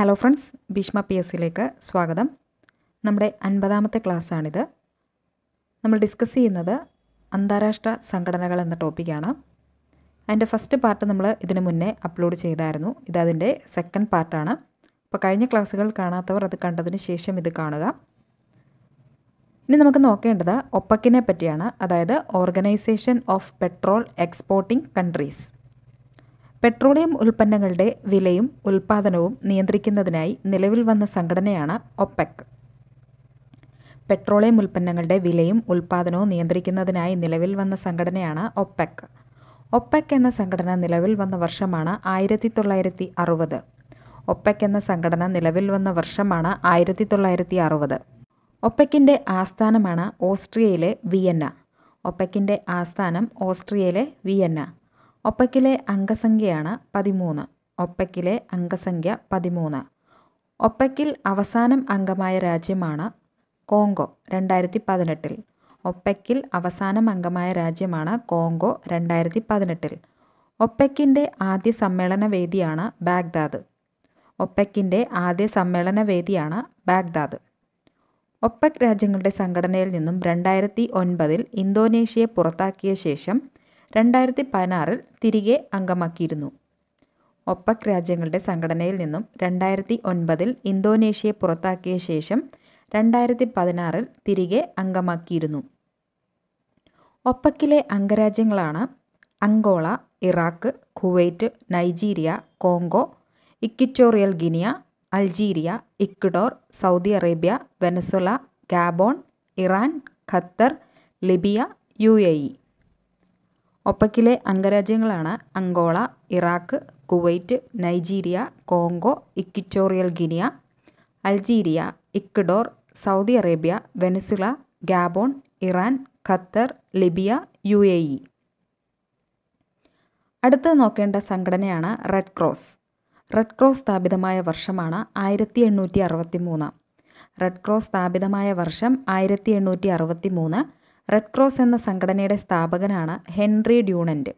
hello friends Bhishma P S സിയിലേക്ക് സ്വാഗതം നമ്മുടെ അൻപതാമത്തെ ക്ലാസ്സാണിത് നമ്മൾ ഡിസ്കസ് ചെയ്യുന്നത് അന്താരാഷ്ട്ര സംഘടനകൾ എന്ന ടോപ്പിക്കാണ് അതിൻ്റെ ഫസ്റ്റ് പാർട്ട് നമ്മൾ ഇതിനു മുന്നേ അപ്ലോഡ് ചെയ്തായിരുന്നു ഇതതിൻ്റെ സെക്കൻഡ് പാർട്ടാണ് അപ്പോൾ കഴിഞ്ഞ ക്ലാസ്സുകൾ കാണാത്തവർ അത് കണ്ടതിന് ശേഷം ഇത് കാണുക ഇനി നമുക്ക് നോക്കേണ്ടത് ഒപ്പക്കിനെ പറ്റിയാണ് അതായത് organisation of petrol exporting countries പെട്രോളിയം ഉൽപ്പന്നങ്ങളുടെ വിലയും ഉൽപ്പാദനവും നിയന്ത്രിക്കുന്നതിനായി നിലവിൽ വന്ന സംഘടനയാണ് ഒപ്പെക് പെട്രോളിയം ഉൽപ്പന്നങ്ങളുടെ വിലയും ഉൽപ്പാദനവും നിയന്ത്രിക്കുന്നതിനായി നിലവിൽ വന്ന സംഘടനയാണ് ഒപ്പെക് ഒപ്പെക് എന്ന സംഘടന നിലവിൽ വന്ന വർഷമാണ് ആയിരത്തി തൊള്ളായിരത്തി അറുപത് ഒപ്പെക് എന്ന സംഘടന നിലവിൽ വന്ന വർഷമാണ് ആയിരത്തി തൊള്ളായിരത്തി അറുപത് ഒപ്പെക്കിൻ്റെ ആസ്ഥാനമാണ് ഓസ്ട്രിയയിലെ വിയന്ന ഒപ്പെക്കിൻ്റെ ആസ്ഥാനം ഓസ്ട്രിയയിലെ വിയന്ന ഒപ്പക്കിലെ അംഗസംഖ്യയാണ് പതിമൂന്ന് ഒപ്പക്കിലെ അംഗസംഖ്യ പതിമൂന്ന് ഒപ്പക്കിൽ അവസാനം അംഗമായ രാജ്യമാണ് കോങ്കോ രണ്ടായിരത്തി പതിനെട്ടിൽ ഒപ്പക്കിൽ അവസാനം അംഗമായ രാജ്യമാണ് കോങ്കോ രണ്ടായിരത്തി പതിനെട്ടിൽ ഒപ്പക്കിൻ്റെ ആദ്യ സമ്മേളന വേദിയാണ് ബാഗ്ദാദ് ഒപ്പക്കിൻ്റെ ആദ്യ സമ്മേളന വേദിയാണ് ബാഗ്ദാദ് ഒപ്പക് രാജ്യങ്ങളുടെ സംഘടനയിൽ നിന്നും രണ്ടായിരത്തി ഒൻപതിൽ ഇന്തോനേഷ്യയെ പുറത്താക്കിയ ശേഷം രണ്ടായിരത്തി പതിനാറിൽ തിരികെ അംഗമാക്കിയിരുന്നു ഒപ്പക് രാജ്യങ്ങളുടെ സംഘടനയിൽ നിന്നും രണ്ടായിരത്തി ഒൻപതിൽ ഇന്തോനേഷ്യയെ പുറത്താക്കിയ ശേഷം രണ്ടായിരത്തി പതിനാറിൽ തിരികെ അംഗമാക്കിയിരുന്നു ഒപ്പക്കിലെ അംഗരാജ്യങ്ങളാണ് Angola Iraq Kuwait Nigeria Congo Equatorial Guinea Algeria Ecuador Saudi Arabia Venezuela Gabon Iran Qatar Libya U A E ഒപ്പക്കിലെ അംഗരാജ്യങ്ങളാണ് Angola Iraq Kuwait Nigeria Congo Equatorial Guinea Algeria Ecuador Saudi Arabia Venezuela Gabon Iran Qatar Libya U A E അടുത്ത് നോക്കേണ്ട സംഘടനയാണ് Red cross red cross സ്ഥാപിതമായ വർഷമാണ് ആയിരത്തി എണ്ണൂറ്റി അറുപത്തി മൂന്ന് റെഡ് ക്രോസ് സ്ഥാപിതമായ വർഷം ആയിരത്തി എണ്ണൂറ്റി അറുപത്തി മൂന്ന് റെഡ് ക്രോസ് എന്ന സംഘടനയുടെ സ്ഥാപകനാണ് ഹെൻറി ഡ്യൂണൻ്റ്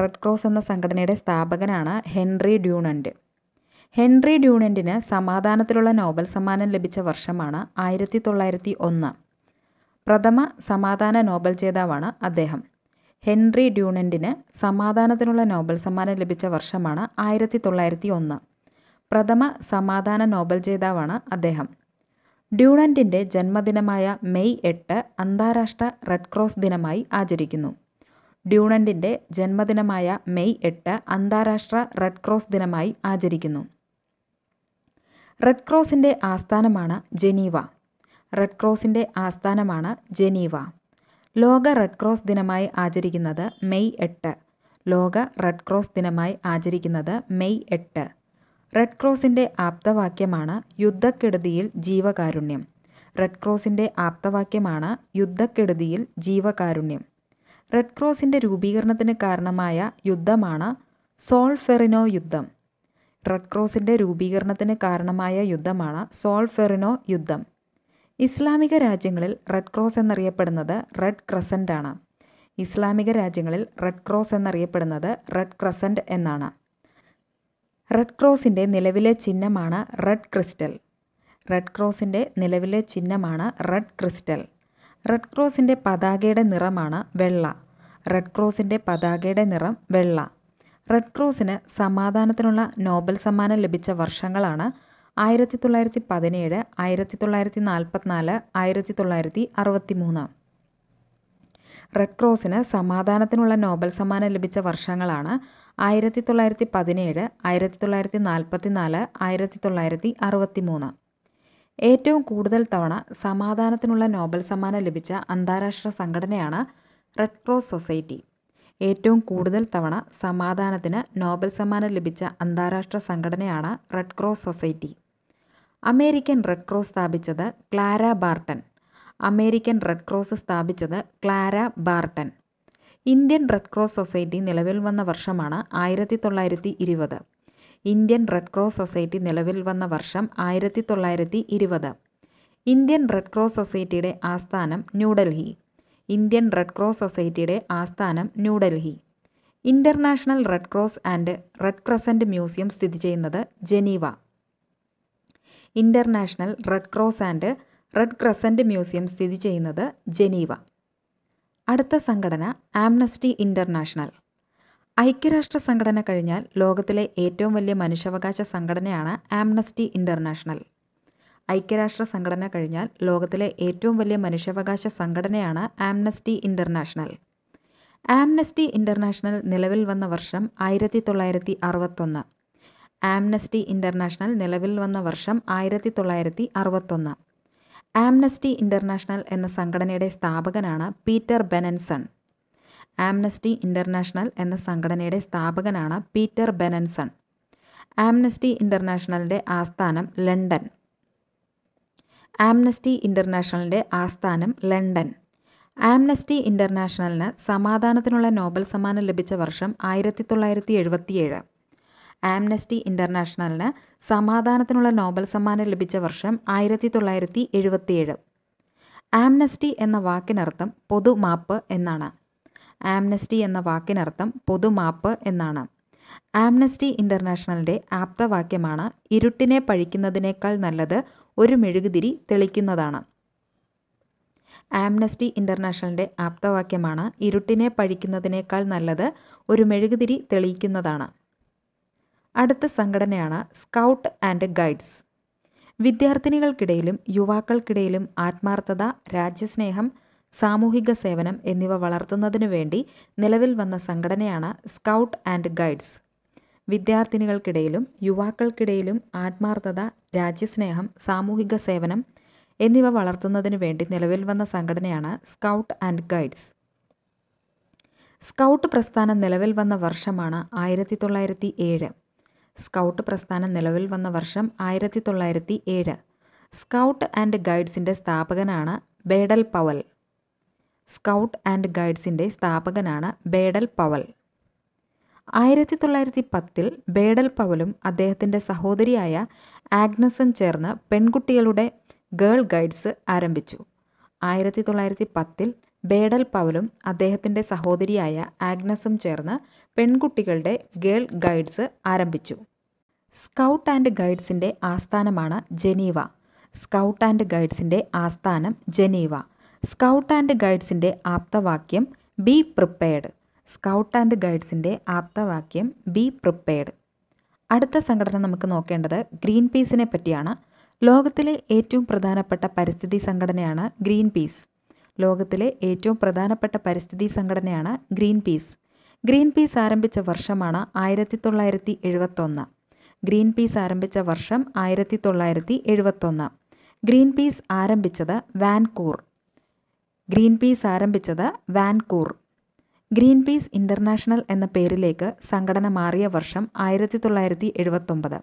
റെഡ് ക്രോസ് എന്ന സംഘടനയുടെ സ്ഥാപകനാണ് ഹെൻറി ഡ്യൂണൻ്റ് ഹെൻറി ഡ്യൂണൻറ്റിന് സമാധാനത്തിലുള്ള നോബൽ സമ്മാനം ലഭിച്ച വർഷമാണ് ആയിരത്തി തൊള്ളായിരത്തി ഒന്ന് പ്രഥമ സമാധാന നോബൽ ജേതാവാണ് അദ്ദേഹം ഹെൻറി ഡ്യൂണൻറ്റിന് സമാധാനത്തിനുള്ള നോബൽ സമ്മാനം ലഭിച്ച വർഷമാണ് ആയിരത്തി തൊള്ളായിരത്തി ഒന്ന് പ്രഥമ സമാധാന നോബൽ ജേതാവാണ് അദ്ദേഹം ഡ്യൂണൻറ്റിൻ്റെ ജന്മദിനമായ മെയ് എട്ട് അന്താരാഷ്ട്ര റെഡ് ക്രോസ് ദിനമായി ആചരിക്കുന്നു ഡ്യൂണൻറ്റിൻ്റെ ജന്മദിനമായ മെയ് എട്ട് അന്താരാഷ്ട്ര റെഡ് ക്രോസ് ദിനമായി ആചരിക്കുന്നു റെഡ് ക്രോസിൻ്റെ ആസ്ഥാനമാണ് ജനീവ റെഡ് ക്രോസിൻ്റെ ആസ്ഥാനമാണ് ജനീവ ലോക റെഡ് ക്രോസ് ദിനമായി ആചരിക്കുന്നത് മെയ് എട്ട് ലോക റെഡ് ക്രോസ് ദിനമായി ആചരിക്കുന്നത് മെയ് എട്ട് റെഡ് ക്രോസിൻ്റെ ആപ്തവാക്യമാണ് യുദ്ധക്കെടുതിയിൽ ജീവകാരുണ്യം റെഡ് ക്രോസിൻ്റെ ആപ്തവാക്യമാണ് യുദ്ധക്കെടുതിയിൽ ജീവകാരുണ്യം റെഡ് ക്രോസിൻ്റെ രൂപീകരണത്തിന് കാരണമായ യുദ്ധമാണ് സോൾഫെറിനോ യുദ്ധം റെഡ് ക്രോസിൻ്റെ രൂപീകരണത്തിന് കാരണമായ യുദ്ധമാണ് സോൾഫെറിനോ യുദ്ധം ഇസ്ലാമിക രാജ്യങ്ങളിൽ റെഡ് ക്രോസ് എന്നറിയപ്പെടുന്നത് റെഡ് ക്രസൻ്റ് ആണ് ഇസ്ലാമിക രാജ്യങ്ങളിൽ റെഡ് ക്രോസ് എന്നറിയപ്പെടുന്നത് റെഡ് ക്രസൻ്റ് എന്നാണ് റെഡ് ക്രോസിൻ്റെ നിലവിലെ ചിഹ്നമാണ് റെഡ് ക്രിസ്റ്റൽ റെഡ് ക്രോസിൻ്റെ നിലവിലെ ചിഹ്നമാണ് റെഡ് ക്രിസ്റ്റൽ റെഡ് ക്രോസിൻ്റെ പതാകയുടെ നിറമാണ് വെള്ള റെഡ് ക്രോസിൻ്റെ പതാകയുടെ നിറം വെള്ള റെഡ് ക്രോസിന് സമാധാനത്തിനുള്ള നോബൽ സമ്മാനം ലഭിച്ച വർഷങ്ങളാണ് ആയിരത്തി തൊള്ളായിരത്തി പതിനേഴ് ആയിരത്തി തൊള്ളായിരത്തി നാൽപ്പത്തിനാല് ആയിരത്തി തൊള്ളായിരത്തി അറുപത്തി മൂന്ന് റെഡ് ക്രോസിന് സമാധാനത്തിനുള്ള നോബൽ സമ്മാനം ലഭിച്ച വർഷങ്ങളാണ് ആയിരത്തി തൊള്ളായിരത്തി പതിനേഴ് ആയിരത്തി തൊള്ളായിരത്തി നാൽപ്പത്തി നാല് ആയിരത്തി തൊള്ളായിരത്തി അറുപത്തി മൂന്ന് ഏറ്റവും കൂടുതൽ തവണ സമാധാനത്തിനുള്ള നോബൽ സമ്മാനം ലഭിച്ച അന്താരാഷ്ട്ര സംഘടനയാണ് റെഡ് ക്രോസ് സൊസൈറ്റി ഏറ്റവും കൂടുതൽ തവണ സമാധാനത്തിന് നോബൽ സമ്മാനം ലഭിച്ച അന്താരാഷ്ട്ര സംഘടനയാണ് Red Cross Society American Red Cross സ്ഥാപിച്ചത് Clara Barton American Red Cross സ്ഥാപിച്ചത് Clara Barton Indian Red Cross Society നിലവിൽ വന്ന വർഷമാണ് ആയിരത്തി തൊള്ളായിരത്തി ഇരുപത് ഇന്ത്യൻ റെഡ് ക്രോസ് സൊസൈറ്റി നിലവിൽ വന്ന വർഷം ആയിരത്തി തൊള്ളായിരത്തി ഇരുപത് ഇന്ത്യൻ റെഡ് ക്രോസ് സൊസൈറ്റിയുടെ ആസ്ഥാനം ന്യൂഡൽഹി ഇന്ത്യൻ റെഡ് ക്രോസ് സൊസൈറ്റിയുടെ ആസ്ഥാനം New Delhi International Red Cross and Red Crescent Museum സ്ഥിതി ചെയ്യുന്നത് Geneva International Red Cross and Red Crescent Museum സ്ഥിതി ചെയ്യുന്നത് ജനീവ അടുത്ത സംഘടന ആംനസ്റ്റി ഇൻ്റർനാഷണൽ ഐക്യരാഷ്ട്ര സംഘടന കഴിഞ്ഞാൽ ലോകത്തിലെ ഏറ്റവും വലിയ മനുഷ്യാവകാശ സംഘടനയാണ് ആംനസ്റ്റി ഇൻ്റർനാഷണൽ ഐക്യരാഷ്ട്ര സംഘടന കഴിഞ്ഞാൽ ലോകത്തിലെ ഏറ്റവും വലിയ മനുഷ്യാവകാശ സംഘടനയാണ് ആംനസ്റ്റി ഇൻ്റർനാഷണൽ ആംനസ്റ്റി ഇൻ്റർനാഷണൽ നിലവിൽ വന്ന വർഷം ആയിരത്തി തൊള്ളായിരത്തി അറുപത്തൊന്ന് ആംനസ്റ്റി ഇൻ്റർനാഷണൽ നിലവിൽ വന്ന വർഷം ആയിരത്തി തൊള്ളായിരത്തി അറുപത്തൊന്ന് ആംനസ്റ്റി ഇൻ്റർനാഷണൽ എന്ന സംഘടനയുടെ സ്ഥാപകനാണ് പീറ്റർ ബെനൻസൺ ആംനസ്റ്റി ഇൻ്റർനാഷണൽ എന്ന സംഘടനയുടെ സ്ഥാപകനാണ് പീറ്റർ ബെനൻസൺ ആംനസ്റ്റി ഇൻ്റർനാഷണലിൻ്റെ ആസ്ഥാനം ലണ്ടൻ ആംനസ്റ്റി ഇൻ്റർനാഷണലിൻ്റെ ആസ്ഥാനം ലണ്ടൻ ആംനസ്റ്റി ഇൻ്റർനാഷണലിന് സമാധാനത്തിനുള്ള നോബൽ സമ്മാനം ലഭിച്ച വർഷം ആയിരത്തി തൊള്ളായിരത്തി എഴുപത്തിയേഴ് ആംനസ്റ്റി ഇൻ്റർനാഷണലിന് സമാധാനത്തിനുള്ള നോബൽ സമ്മാനം ലഭിച്ച വർഷം ആയിരത്തി തൊള്ളായിരത്തി എഴുപത്തിയേഴ് ആംനസ്റ്റി എന്ന വാക്കിനർത്ഥം പൊതുമാപ്പ് എന്നാണ് ആംനസ്റ്റി എന്ന വാക്കിനർത്ഥം പൊതുമാപ്പ് എന്നാണ് ആംനസ്റ്റി ഇൻ്റർനാഷണലിൻ്റെ ആപ്തവാക്യമാണ് ഇരുട്ടിനെ പഴിക്കുന്നതിനേക്കാൾ നല്ലത് ഒരു മെഴുകുതിരി തെളിക്കുന്നതാണ് ആംനസ്റ്റി ഇൻ്റർനാഷണലിൻ്റെ ആപ്തവാക്യമാണ് ഇരുട്ടിനെ പഴിക്കുന്നതിനേക്കാൾ നല്ലത് ഒരു മെഴുകുതിരി തെളിയിക്കുന്നതാണ് അടുത്ത സംഘടനയാണ് സ്കൗട്ട് ആൻഡ് ഗൈഡ്സ് വിദ്യാർത്ഥിനികൾക്കിടയിലും യുവാക്കൾക്കിടയിലും ആത്മാർത്ഥത രാജ്യസ്നേഹം സാമൂഹിക സേവനം എന്നിവ വളർത്തുന്നതിനു വേണ്ടി നിലവിൽ വന്ന സംഘടനയാണ് സ്കൗട്ട് ആൻഡ് ഗൈഡ്സ് വിദ്യാർത്ഥിനികൾക്കിടയിലും യുവാക്കൾക്കിടയിലും ആത്മാർത്ഥത രാജ്യസ്നേഹം സാമൂഹിക സേവനം എന്നിവ വളർത്തുന്നതിനു വേണ്ടി നിലവിൽ വന്ന സംഘടനയാണ് സ്കൗട്ട് ആൻഡ് ഗൈഡ്സ് സ്കൗട്ട് പ്രസ്ഥാനം നിലവിൽ വന്ന വർഷമാണ് ആയിരത്തി തൊള്ളായിരത്തി ഏഴ് സ്കൗട്ട് പ്രസ്ഥാനം നിലവിൽ വന്ന വർഷം ആയിരത്തി തൊള്ളായിരത്തി ഏഴ് സ്കൗട്ട് ആൻഡ് ഗൈഡ്സിൻ്റെ സ്ഥാപകനാണ് ബേഡൽ പവൽ സ്കൗട്ട് ആൻഡ് ഗൈഡ്സിൻ്റെ സ്ഥാപകനാണ് ബേഡൽ പവൽ ആയിരത്തി തൊള്ളായിരത്തി പത്തിൽ ബേഡൽ പവലും അദ്ദേഹത്തിൻ്റെ സഹോദരിയായ ആഗ്നസും ചേർന്ന് പെൺകുട്ടികളുടെ ഗേൾ ഗൈഡ്സ് ആരംഭിച്ചു ആയിരത്തി തൊള്ളായിരത്തി പത്തിൽ ബേഡൽ പവലും അദ്ദേഹത്തിൻ്റെ സഹോദരിയായ ആഗ്നസും ചേർന്ന് പെൺകുട്ടികളുടെ ഗേൾ ഗൈഡ്സ് ആരംഭിച്ചു സ്കൗട്ട് ആൻഡ് ഗൈഡ്സിൻ്റെ ആസ്ഥാനമാണ് ജനീവ സ്കൗട്ട് ആൻഡ് ഗൈഡ്സിൻ്റെ ആസ്ഥാനം ജനീവ സ്കൗട്ട് ആൻഡ് ഗൈഡ്സിൻ്റെ ആപ്തവാക്യം ബി പ്രിപ്പയർഡ് സ്കൗട്ട് ആൻഡ് ഗൈഡ്സിൻ്റെ ആപ്തവാക്യം ബി പ്രിപ്പയർഡ് അടുത്ത സംഘടന നമുക്ക് നോക്കേണ്ടത് ഗ്രീൻ പീസിനെ പറ്റിയാണ് ലോകത്തിലെ ഏറ്റവും പ്രധാനപ്പെട്ട പരിസ്ഥിതി സംഘടനയാണ് ഗ്രീൻ പീസ് ലോകത്തിലെ ഏറ്റവും പ്രധാനപ്പെട്ട പരിസ്ഥിതി സംഘടനയാണ് ഗ്രീൻ പീസ് ഗ്രീൻ പീസ് ആരംഭിച്ച വർഷമാണ് ആയിരത്തി തൊള്ളായിരത്തി എഴുപത്തൊന്ന് ഗ്രീൻ പീസ് ആരംഭിച്ച വർഷം ആയിരത്തി തൊള്ളായിരത്തി എഴുപത്തൊന്ന് ഗ്രീൻ പീസ് ആരംഭിച്ചത് വാൻകൂർ ഗ്രീൻ പീസ് ആരംഭിച്ചത് വാൻകൂർ ഗ്രീൻ പീസ് ഇൻ്റർനാഷണൽ എന്ന പേരിലേക്ക് സംഘടന മാറിയ വർഷം ആയിരത്തി തൊള്ളായിരത്തി എഴുപത്തൊമ്പത്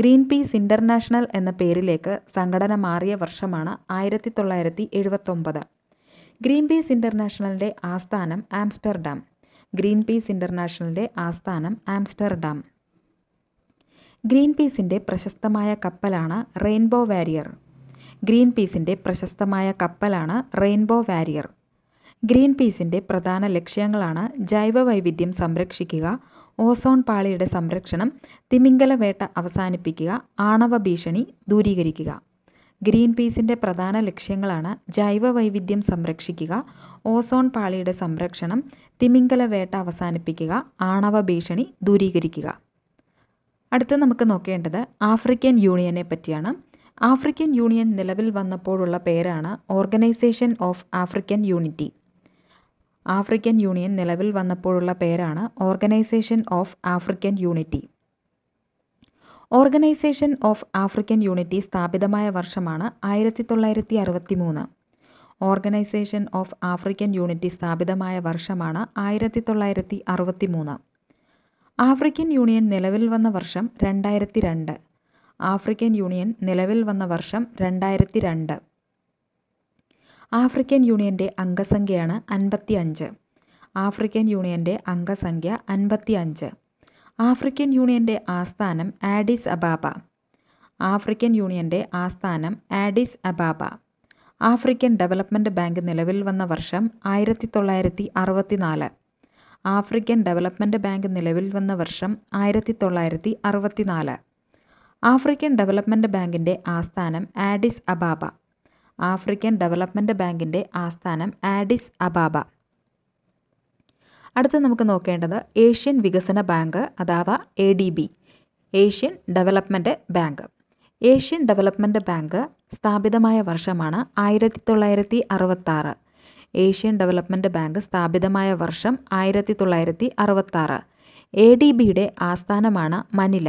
ഗ്രീൻ പീസ് ഇൻ്റർനാഷണൽ എന്ന പേരിലേക്ക് സംഘടന മാറിയ വർഷമാണ് ആയിരത്തി തൊള്ളായിരത്തി എഴുപത്തൊമ്പത് ഗ്രീൻ പീസ് ഇൻ്റർനാഷണലിൻ്റെ ആസ്ഥാനം ആംസ്റ്റർഡാം ഗ്രീൻ പീസ് ഇൻ്റർനാഷണലിൻ്റെ ആസ്ഥാനം ആംസ്റ്റർഡാം ഗ്രീൻ പീസിൻ്റെ പ്രശസ്തമായ കപ്പലാണ് റെയിൻബോ വാരിയർ ഗ്രീൻ പീസിൻ്റെ പ്രശസ്തമായ കപ്പലാണ് റെയിൻബോ വാരിയർ ഗ്രീൻ പീസിൻ്റെ പ്രധാന ലക്ഷ്യങ്ങളാണ് ജൈവ വൈവിധ്യം സംരക്ഷിക്കുക ഓസോൺ പാളിയുടെ സംരക്ഷണം തിമിംഗല വേട്ട അവസാനിപ്പിക്കുക ആണവ ഭീഷണി ദൂരീകരിക്കുക ഗ്രീൻ പീസിൻ്റെ പ്രധാന ലക്ഷ്യങ്ങളാണ് ജൈവ വൈവിധ്യം സംരക്ഷിക്കുക ഓസോൺ പാളിയുടെ സംരക്ഷണം തിമിംഗല വേട്ട അവസാനിപ്പിക്കുക ആണവ ഭീഷണി ദൂരീകരിക്കുക അടുത്ത് നമുക്ക് നോക്കേണ്ടത് ആഫ്രിക്കൻ യൂണിയനെ പറ്റിയാണ് ആഫ്രിക്കൻ യൂണിയൻ നിലവിൽ വന്നപ്പോഴുള്ള പേരാണ് Organisation of African Unity African Union നിലവിൽ വന്നപ്പോഴുള്ള പേരാണ് Organisation of African Unity Organisation of African Unity സ്ഥാപിതമായ വർഷമാണ് ആയിരത്തി തൊള്ളായിരത്തി അറുപത്തി മൂന്ന് ഓർഗനൈസേഷൻ ഓഫ് ആഫ്രിക്കൻ യൂണിറ്റി സ്ഥാപിതമായ വർഷമാണ് ആയിരത്തി തൊള്ളായിരത്തി അറുപത്തി മൂന്ന് ആഫ്രിക്കൻ യൂണിയൻ നിലവിൽ വന്ന വർഷം രണ്ടായിരത്തി രണ്ട് ആഫ്രിക്കൻ യൂണിയൻ നിലവിൽ വന്ന വർഷം രണ്ടായിരത്തി രണ്ട് ആഫ്രിക്കൻ യൂണിയൻ്റെ അംഗസംഖ്യയാണ് അൻപത്തി അഞ്ച് ആഫ്രിക്കൻ യൂണിയൻ്റെ അംഗസംഖ്യ അൻപത്തി അഞ്ച് ആഫ്രിക്കൻ യൂണിയൻ്റെ ആസ്ഥാനം ആഡിസ് അബാബ ആഫ്രിക്കൻ യൂണിയൻ്റെ ആസ്ഥാനം Addis Ababa African Development Bank നിലവിൽ വന്ന വർഷം ആയിരത്തി തൊള്ളായിരത്തി അറുപത്തിനാല് ആഫ്രിക്കൻ ഡെവലപ്മെൻറ്റ് ബാങ്ക് നിലവിൽ വന്ന വർഷം ആയിരത്തി തൊള്ളായിരത്തി അറുപത്തിനാല് ആഫ്രിക്കൻ ഡെവലപ്മെൻറ്റ് ബാങ്കിൻ്റെ ആസ്ഥാനം ആഡിസ് അബാബ ആഫ്രിക്കൻ ഡെവലപ്മെൻറ്റ് ബാങ്കിൻ്റെ ആസ്ഥാനം ആഡിസ് അബാബ അടുത്ത് നമുക്ക് നോക്കേണ്ടത് ഏഷ്യൻ വികസന ബാങ്ക് അഥവാ A D B Asian Development Bank Asian Development Bank സ്ഥാപിതമായ വർഷമാണ് ആയിരത്തി തൊള്ളായിരത്തി അറുപത്താറ് ഏഷ്യൻ ഡെവലപ്മെൻറ്റ് ബാങ്ക് സ്ഥാപിതമായ വർഷം ആയിരത്തി തൊള്ളായിരത്തി അറുപത്താറ് എ ഡി ബിയുടെ ആസ്ഥാനമാണ് മനില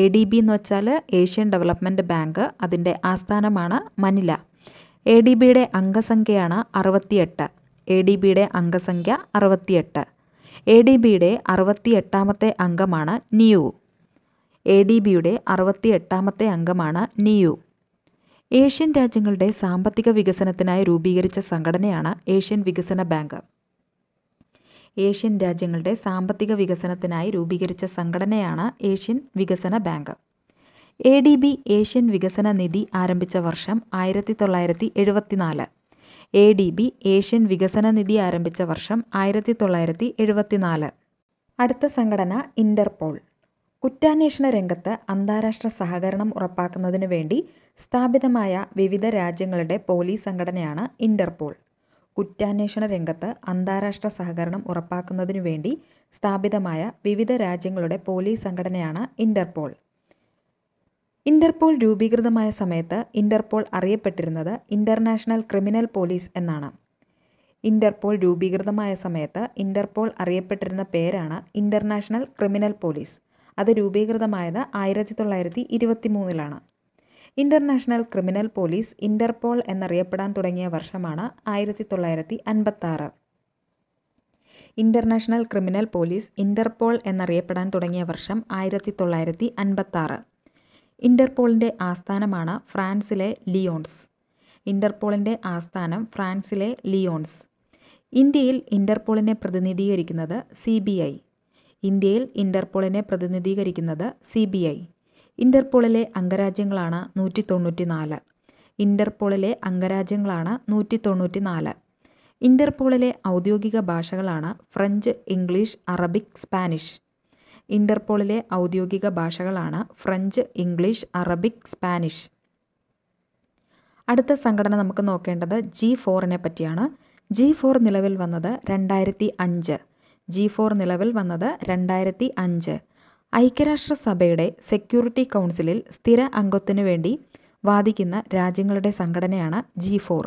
എ ഡി ബി എന്ന് വെച്ചാൽ ഏഷ്യൻ ഡെവലപ്മെൻറ്റ് ബാങ്ക് അതിൻ്റെ ആസ്ഥാനമാണ് മനില എ ഡി ബിയുടെ അംഗസംഖ്യയാണ് അറുപത്തിയെട്ട് എ ഡി ബിയുടെ അംഗസംഖ്യ അറുപത്തിയെട്ട് എ ഡി ബിയുടെ അറുപത്തിയെട്ടാമത്തെ അംഗമാണ് നിയു എ ഡി ബിയുടെ അറുപത്തിയെട്ടാമത്തെ അംഗമാണ് നിയു ഏഷ്യൻ രാജ്യങ്ങളുടെ സാമ്പത്തിക വികസനത്തിനായി രൂപീകരിച്ച സംഘടനയാണ് ഏഷ്യൻ വികസന ബാങ്ക് ഏഷ്യൻ രാജ്യങ്ങളുടെ സാമ്പത്തിക വികസനത്തിനായി രൂപീകരിച്ച സംഘടനയാണ് ഏഷ്യൻ വികസന bank A D B Asian വികസന നിധി ആരംഭിച്ച വർഷം ആയിരത്തി തൊള്ളായിരത്തി എഴുപത്തിനാല് എ ഡി ബി ഏഷ്യൻ വികസന നിധി ആരംഭിച്ച വർഷം ആയിരത്തി തൊള്ളായിരത്തി എഴുപത്തിനാല് അടുത്ത സംഘടന ഇൻ്റർപോൾ കുറ്റാന്വേഷണ രംഗത്ത് അന്താരാഷ്ട്ര സഹകരണം ഉറപ്പാക്കുന്നതിനു വേണ്ടി സ്ഥാപിതമായ വിവിധ രാജ്യങ്ങളുടെ പോലീസ് സംഘടനയാണ് ഇൻ്റർപോൾ കുറ്റാന്വേഷണ രംഗത്ത് അന്താരാഷ്ട്ര സഹകരണം ഉറപ്പാക്കുന്നതിനു വേണ്ടി സ്ഥാപിതമായ വിവിധ രാജ്യങ്ങളുടെ പോലീസ് സംഘടനയാണ് ഇൻ്റർപോൾ ഇൻ്റർപോൾ രൂപീകൃതമായ സമയത്ത് ഇൻ്റർപോൾ അറിയപ്പെട്ടിരുന്നത് ഇൻ്റർനാഷണൽ ക്രിമിനൽ പോലീസ് എന്നാണ് ഇൻ്റർപോൾ രൂപീകൃതമായ സമയത്ത് ഇൻ്റർപോൾ അറിയപ്പെട്ടിരുന്ന പേരാണ് ഇൻ്റർനാഷണൽ ക്രിമിനൽ പോലീസ് അത് രൂപീകൃതമായത് ആയിരത്തി തൊള്ളായിരത്തി ഇരുപത്തി മൂന്നിലാണ് ഇൻ്റർനാഷണൽ ക്രിമിനൽ പോലീസ് ഇൻ്റർപോൾ എന്നറിയപ്പെടാൻ തുടങ്ങിയ വർഷമാണ് ആയിരത്തി തൊള്ളായിരത്തി അൻപത്താറ് ഇൻ്റർനാഷണൽ ക്രിമിനൽ പോലീസ് ഇൻ്റർപോൾ എന്നറിയപ്പെടാൻ തുടങ്ങിയ വർഷം ആയിരത്തി തൊള്ളായിരത്തി അൻപത്താറ് ഇൻ്റർപോളിൻ്റെ ആസ്ഥാനമാണ് ഫ്രാൻസിലെ ലിയോൺസ് ഇൻ്റർപോളിൻ്റെ ആസ്ഥാനം ഫ്രാൻസിലെ ലിയോൺസ് ഇന്ത്യയിൽ ഇൻ്റർപോളിനെ പ്രതിനിധീകരിക്കുന്നത് സി ബി ഐ ഇന്ത്യയിൽ ഇൻ്റർപോളിനെ പ്രതിനിധീകരിക്കുന്നത് സി ബി ഐ ഇൻ്റർപോളിലെ അംഗരാജ്യങ്ങളാണ് നൂറ്റി തൊണ്ണൂറ്റി നാല് ഇൻ്റർപോളിലെ അംഗരാജ്യങ്ങളാണ് നൂറ്റി തൊണ്ണൂറ്റി നാല് ഇൻ്റർപോളിലെ ഔദ്യോഗിക ഭാഷകളാണ് ഫ്രഞ്ച് ഇംഗ്ലീഷ് അറബിക് സ്പാനിഷ് ഇൻ്റർപോളിലെ ഔദ്യോഗിക ഭാഷകളാണ് ഫ്രഞ്ച് ഇംഗ്ലീഷ് അറബിക് സ്പാനിഷ് അടുത്ത സംഘടന നമുക്ക് നോക്കേണ്ടത് ജി ഫോറിനെ പറ്റിയാണ് ജി ഫോർ നിലവിൽ വന്നത് രണ്ടായിരത്തി അഞ്ച് ജി ഫോർ നിലവിൽ വന്നത് രണ്ടായിരത്തി അഞ്ച് ഐക്യരാഷ്ട്രസഭയുടെ സെക്യൂരിറ്റി കൗൺസിലിൽ സ്ഥിര അംഗത്തിനു വേണ്ടി വാദിക്കുന്ന രാജ്യങ്ങളുടെ സംഘടനയാണ് ജി ഫോർ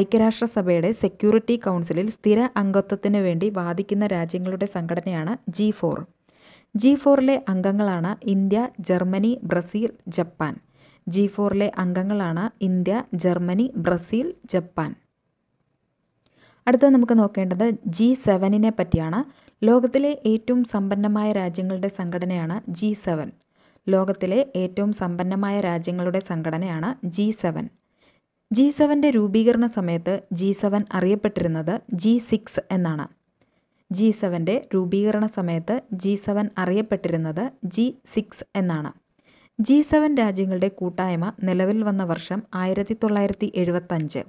ഐക്യരാഷ്ട്രസഭയുടെ സെക്യൂരിറ്റി കൗൺസിലിൽ സ്ഥിര അംഗത്വത്തിനു വേണ്ടി വാദിക്കുന്ന രാജ്യങ്ങളുടെ സംഘടനയാണ് ജി ഫോർ ജി ഫോറിലെ അംഗങ്ങളാണ് India Germany Brazil Japan G ഫോറിലെ അംഗങ്ങളാണ് ഇന്ത്യ ജർമ്മനി ബ്രസീൽ ജപ്പാൻ അടുത്തത് നമുക്ക് നോക്കേണ്ടത് ജി സെവനിനെ പറ്റിയാണ് ലോകത്തിലെ ഏറ്റവും സമ്പന്നമായ രാജ്യങ്ങളുടെ സംഘടനയാണ് ജി സെവൻ ലോകത്തിലെ ഏറ്റവും സമ്പന്നമായ രാജ്യങ്ങളുടെ സംഘടനയാണ് ജി സെവൻ ജി സെവൻ്റെ രൂപീകരണ സമയത്ത് ജി സെവൻ അറിയപ്പെട്ടിരുന്നത് ജി സിക്സ് എന്നാണ് ജി സെവൻ്റെ രൂപീകരണ സമയത്ത് ജി സെവൻ അറിയപ്പെട്ടിരുന്നത് ജി സിക്സ് എന്നാണ് ജി സെവൻ രാജ്യങ്ങളുടെ കൂട്ടായ്മ നിലവിൽ വന്ന വർഷം ആയിരത്തി തൊള്ളായിരത്തി എഴുപത്തഞ്ച്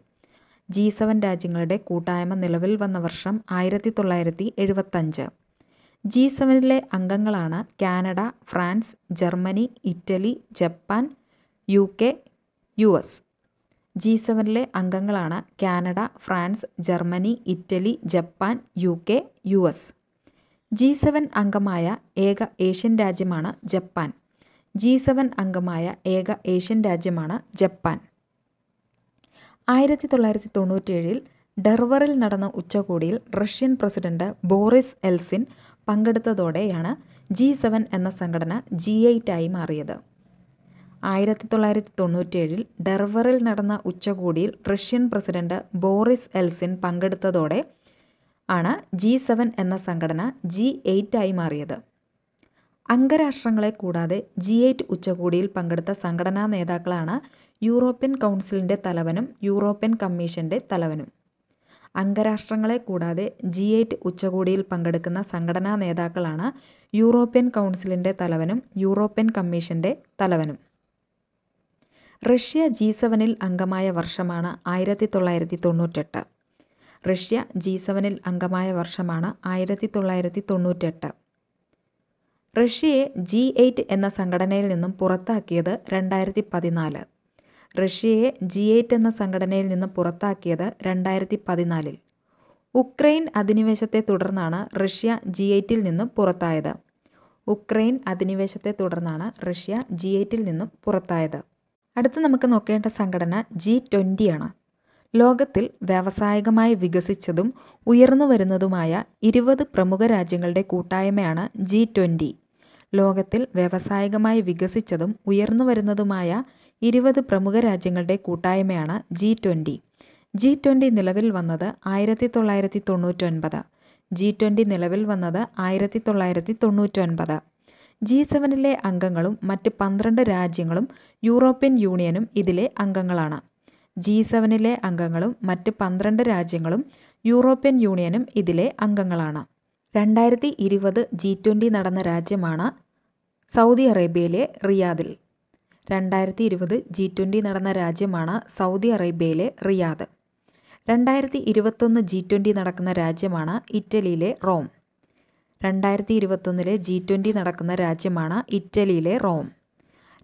ജി സെവൻ രാജ്യങ്ങളുടെ കൂട്ടായ്മ നിലവിൽ വന്ന വർഷം ആയിരത്തി തൊള്ളായിരത്തി എഴുപത്തഞ്ച് ജി സെവനിലെ അംഗങ്ങളാണ് Canada France Germany Italy Japan U K U S G സെവനിലെ അംഗങ്ങളാണ് Canada France Germany Italy Japan U K U S G seven അംഗമായ ഏക ഏഷ്യൻ രാജ്യമാണ് ജപ്പാൻ ജി സെവൻ അംഗമായ ഏക ഏഷ്യൻ രാജ്യമാണ് ജപ്പാൻ ആയിരത്തി തൊള്ളായിരത്തി തൊണ്ണൂറ്റേഴിൽ ഡെർവറിൽ നടന്ന ഉച്ചകോടിയിൽ റഷ്യൻ പ്രസിഡന്റ് ബോറിസ് എൽസിൻ പങ്കെടുത്തതോടെയാണ് ജി സെവൻ എന്ന സംഘടന ജി എയ്റ്റായി മാറിയത് ആയിരത്തി തൊള്ളായിരത്തി തൊണ്ണൂറ്റേഴിൽ ഡെർവറിൽ നടന്ന ഉച്ചകോടിയിൽ റഷ്യൻ പ്രസിഡന്റ് ബോറിസ് എൽസിൻ പങ്കെടുത്തതോടെ ആണ് ജി സെവൻ എന്ന സംഘടന ജി എയ്റ്റായി മാറിയത് അംഗരാഷ്ട്രങ്ങളെ കൂടാതെ ജി എയ്റ്റ് ഉച്ചകോടിയിൽ പങ്കെടുത്ത സംഘടനാ നേതാക്കളാണ് യൂറോപ്യൻ കൗൺസിലിൻ്റെ തലവനും യൂറോപ്യൻ കമ്മീഷൻ്റെ തലവനും അംഗരാഷ്ട്രങ്ങളെ കൂടാതെ ജി എയ്റ്റ് ഉച്ചകോടിയിൽ പങ്കെടുക്കുന്ന സംഘടനാ നേതാക്കളാണ് യൂറോപ്യൻ കൗൺസിലിൻ്റെ തലവനും യൂറോപ്യൻ കമ്മീഷൻ്റെ തലവനും റഷ്യ ജി സെവനിൽ അംഗമായ വർഷമാണ് ആയിരത്തി തൊള്ളായിരത്തി തൊണ്ണൂറ്റെട്ട് റഷ്യ ജി സെവനിൽ അംഗമായ വർഷമാണ് ആയിരത്തി തൊള്ളായിരത്തി തൊണ്ണൂറ്റെട്ട് റഷ്യയെ ജി എയ്റ്റ് എന്ന സംഘടനയിൽ നിന്നും പുറത്താക്കിയത് രണ്ടായിരത്തി പതിനാല് റഷ്യയെ ജി എയ്റ്റ് എന്ന സംഘടനയിൽ നിന്ന് പുറത്താക്കിയത് രണ്ടായിരത്തി പതിനാലിൽ ഉക്രൈൻ അധിനിവേശത്തെ തുടർന്നാണ് റഷ്യ ജി എയ്റ്റിൽ നിന്നും പുറത്തായത് ഉക്രൈൻ അധിനിവേശത്തെ തുടർന്നാണ് റഷ്യ ജി എയ്റ്റിൽ നിന്നും പുറത്തായത് അടുത്ത് നമുക്ക് നോക്കേണ്ട സംഘടന ജി ട്വൻ്റിയാണ് ലോകത്തിൽ വ്യാവസായികമായി വികസിച്ചതും ഉയർന്നു വരുന്നതുമായ ഇരുപത് പ്രമുഖ രാജ്യങ്ങളുടെ കൂട്ടായ്മയാണ് ജി ട്വൻ്റി ലോകത്തിൽ വ്യാവസായികമായി വികസിച്ചതും ഉയർന്നു വരുന്നതുമായ ഇരുപത് പ്രമുഖ രാജ്യങ്ങളുടെ കൂട്ടായ്മയാണ് ജി ട്വൻ്റി ജി ട്വൻ്റി നിലവിൽ വന്നത് ആയിരത്തി തൊള്ളായിരത്തി തൊണ്ണൂറ്റൊൻപത് ജി ട്വൻ്റി നിലവിൽ വന്നത് ആയിരത്തി തൊള്ളായിരത്തി തൊണ്ണൂറ്റൊൻപത് ജി സെവനിലെ അംഗങ്ങളും മറ്റ് പന്ത്രണ്ട് രാജ്യങ്ങളും യൂറോപ്യൻ യൂണിയനും ഇതിലെ അംഗങ്ങളാണ് ജി സെവനിലെ അംഗങ്ങളും മറ്റ് പന്ത്രണ്ട് രാജ്യങ്ങളും യൂറോപ്യൻ യൂണിയനും ഇതിലെ അംഗങ്ങളാണ് രണ്ടായിരത്തി ഇരുപത് ജി ട്വൻ്റി നടന്ന രാജ്യമാണ് സൗദി അറേബ്യയിലെ റിയാദിൽ രണ്ടായിരത്തി ഇരുപത് ജി ട്വൻ്റി നടന്ന രാജ്യമാണ് സൗദി അറേബ്യയിലെ റിയാദ് രണ്ടായിരത്തി ഇരുപത്തൊന്ന് ജി ട്വൻ്റി നടക്കുന്ന രാജ്യമാണ് ഇറ്റലിയിലെ റോം രണ്ടായിരത്തി ഇരുപത്തൊന്നിലെ ജി ട്വൻ്റി നടക്കുന്ന രാജ്യമാണ് ഇറ്റലിയിലെ റോം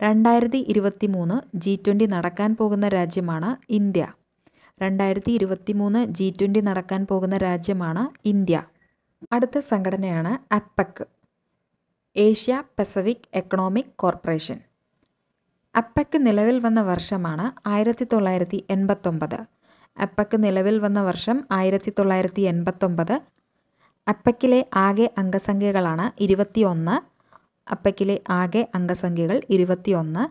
രണ്ടായിരത്തി ഇരുപത്തി മൂന്ന് ജി ട്വൻ്റി നടക്കാൻ പോകുന്ന രാജ്യമാണ് ഇന്ത്യ രണ്ടായിരത്തി ഇരുപത്തി മൂന്ന് ജി ട്വൻ്റി നടക്കാൻ പോകുന്ന രാജ്യമാണ് ഇന്ത്യ അടുത്ത സംഘടനയാണ് APEC Asia Pacific Economic Cooperation അപ്പയ്ക്ക് നിലവിൽ വന്ന വർഷമാണ് ആയിരത്തി തൊള്ളായിരത്തി എൺപത്തൊമ്പത് അപ്പയ്ക്ക് നിലവിൽ വന്ന വർഷം ആയിരത്തി തൊള്ളായിരത്തി എൺപത്തൊമ്പത് അപ്പയ്ക്കിലെ ആകെ അംഗസംഖ്യകളാണ് ഇരുപത്തിയൊന്ന് അപ്പയ്ക്കിലെ ആകെ അംഗസംഖ്യകൾ ഇരുപത്തിയൊന്ന്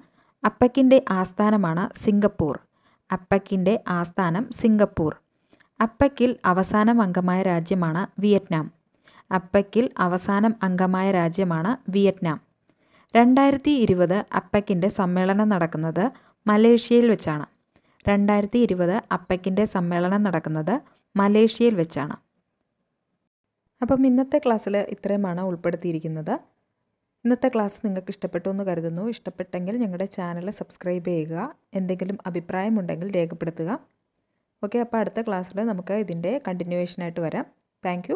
അപ്പയ്ക്കിൻ്റെ ആസ്ഥാനമാണ് സിംഗപ്പൂർ അപ്പയ്ക്കിൻ്റെ ആസ്ഥാനം സിംഗപ്പൂർ അപ്പയ്ക്കിൽ അവസാനം അംഗമായ രാജ്യമാണ് വിയറ്റ്നാം അപ്പയ്ക്കിൽ അവസാനം അംഗമായ രാജ്യമാണ് വിയറ്റ്നാം രണ്ടായിരത്തി ഇരുപത് അപ്പക്കിൻ്റെ സമ്മേളനം നടക്കുന്നത് മലേഷ്യയിൽ വെച്ചാണ് രണ്ടായിരത്തി ഇരുപത് അപ്പക്കിൻ്റെ സമ്മേളനം നടക്കുന്നത് മലേഷ്യയിൽ വെച്ചാണ് അപ്പം ഇന്നത്തെ ക്ലാസ്സിൽ ഇത്രയുമാണ് ഉൾപ്പെടുത്തിയിരിക്കുന്നത് ഇന്നത്തെ ക്ലാസ് നിങ്ങൾക്ക് ഇഷ്ടപ്പെട്ടു എന്ന് കരുതുന്നു ഇഷ്ടപ്പെട്ടെങ്കിൽ ഞങ്ങളുടെ ചാനൽ സബ്സ്ക്രൈബ് ചെയ്യുക എന്തെങ്കിലും അഭിപ്രായമുണ്ടെങ്കിൽ രേഖപ്പെടുത്തുക ഓക്കെ അപ്പോൾ അടുത്ത ക്ലാസ്സിൽ നമുക്ക് ഇതിൻ്റെ കണ്ടിന്യൂവേഷനായിട്ട് വരാം താങ്ക്